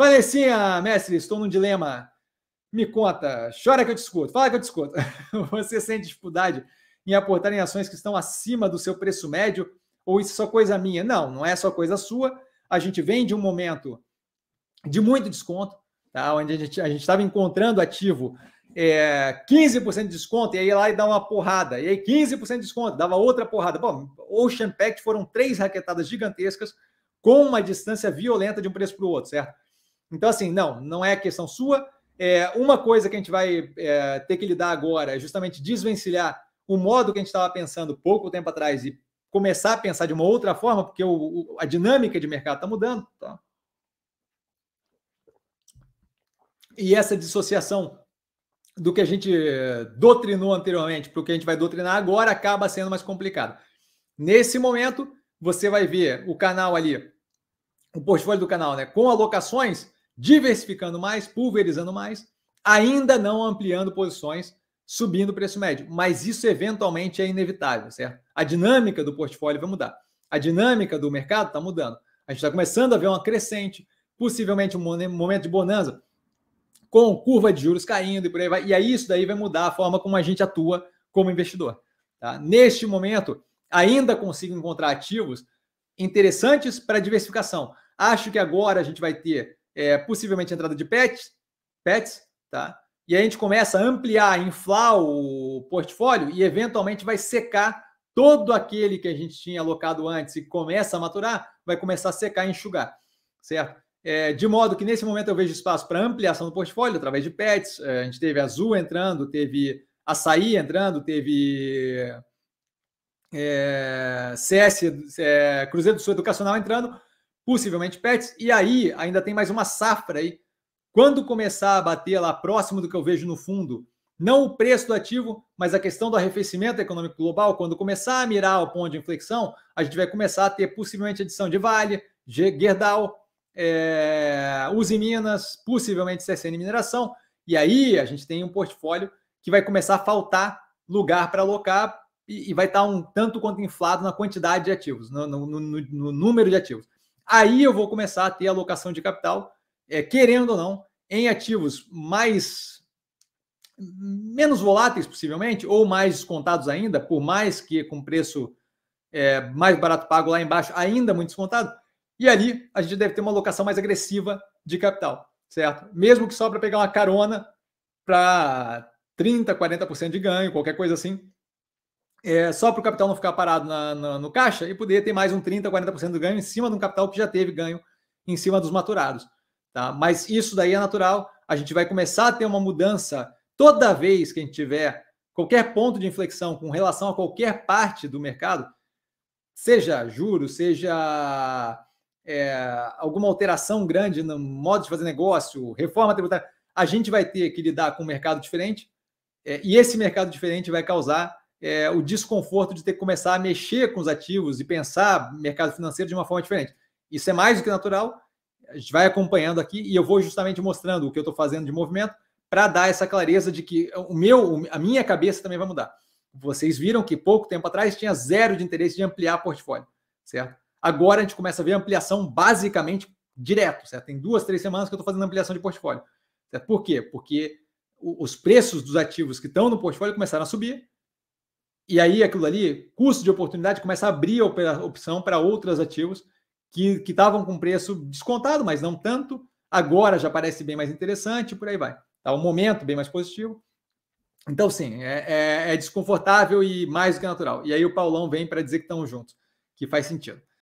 Vanessinha, mestre, estou num dilema. Me conta, chora que eu te escuto, fala que eu te escuto. Você sente dificuldade em aportar em ações que estão acima do seu preço médio ou isso é só coisa minha? Não, não é só coisa sua. A gente vem de um momento de muito desconto, tá? onde a gente a estava encontrando ativo é, 15% de desconto, e aí lá e dá uma porrada, e aí 15% de desconto, dava outra porrada. Bom, Ocean Pact foram três raquetadas gigantescas com uma distância violenta de um preço para o outro, certo? Então, assim, não, não é questão sua. É, uma coisa que a gente vai é, ter que lidar agora é justamente desvencilhar o modo que a gente estava pensando pouco tempo atrás e começar a pensar de uma outra forma, porque o, o, a dinâmica de mercado está mudando. Tá? E essa dissociação do que a gente eh, doutrinou anteriormente para o que a gente vai doutrinar agora acaba sendo mais complicado. Nesse momento, você vai ver o canal ali, o portfólio do canal, né, com alocações diversificando mais, pulverizando mais, ainda não ampliando posições, subindo o preço médio. Mas isso eventualmente é inevitável, certo? A dinâmica do portfólio vai mudar. A dinâmica do mercado está mudando. A gente está começando a ver uma crescente, possivelmente um momento de bonança, com curva de juros caindo e por aí vai. E aí isso daí vai mudar a forma como a gente atua como investidor. Tá? Neste momento, ainda consigo encontrar ativos interessantes para diversificação. Acho que agora a gente vai ter é, possivelmente entrada de pets, pets, tá? E a gente começa a ampliar, inflar o portfólio e eventualmente vai secar todo aquele que a gente tinha alocado antes e começa a maturar, vai começar a secar e enxugar, certo? É, de modo que nesse momento eu vejo espaço para ampliação do portfólio através de pets. É, a gente teve azul entrando, teve açaí entrando, teve é, CS, Cruzeiro do Sul Educacional entrando possivelmente pets. E aí ainda tem mais uma safra aí. Quando começar a bater lá próximo do que eu vejo no fundo, não o preço do ativo, mas a questão do arrefecimento econômico global, quando começar a mirar o ponto de inflexão, a gente vai começar a ter possivelmente adição de Vale, Gerdau, é, Uzi Minas, possivelmente CSN Mineração. E aí a gente tem um portfólio que vai começar a faltar lugar para alocar e, e, vai estar um tanto quanto inflado na quantidade de ativos, no, no, no, no número de ativos aí eu vou começar a ter alocação de capital, é, querendo ou não, em ativos mais menos voláteis possivelmente ou mais descontados ainda, por mais que com preço é, mais barato pago lá embaixo ainda muito descontado. E ali a gente deve ter uma alocação mais agressiva de capital, certo? Mesmo que só para pegar uma carona para 30, 40% de ganho, qualquer coisa assim, é, só para o capital não ficar parado na, na, no caixa e poder ter mais um 30%, 40% do ganho em cima de um capital que já teve ganho em cima dos maturados. Tá? Mas isso daí é natural. A gente vai começar a ter uma mudança toda vez que a gente tiver qualquer ponto de inflexão com relação a qualquer parte do mercado, seja juros, seja é, alguma alteração grande no modo de fazer negócio, reforma tributária, a gente vai ter que lidar com um mercado diferente. É, e esse mercado diferente vai causar é, o desconforto de ter que começar a mexer com os ativos e pensar mercado financeiro de uma forma diferente. Isso é mais do que natural. A gente vai acompanhando aqui e eu vou justamente mostrando o que eu estou fazendo de movimento para dar essa clareza de que o meu, a minha cabeça também vai mudar. Vocês viram que pouco tempo atrás tinha zero de interesse de ampliar portfólio, certo? Agora a gente começa a ver ampliação basicamente direto, certo? Tem duas, três semanas que eu estou fazendo ampliação de portfólio. Certo? Por quê? Porque os preços dos ativos que estão no portfólio começaram a subir, e aí aquilo ali, custo de oportunidade, começa a abrir a opção para outros ativos que estavam com preço descontado, mas não tanto. Agora já parece bem mais interessante, por aí vai. Tá um momento bem mais positivo. Então, sim, é, é, é desconfortável e mais do que natural. E aí o Paulão vem para dizer que estão juntos, que faz sentido.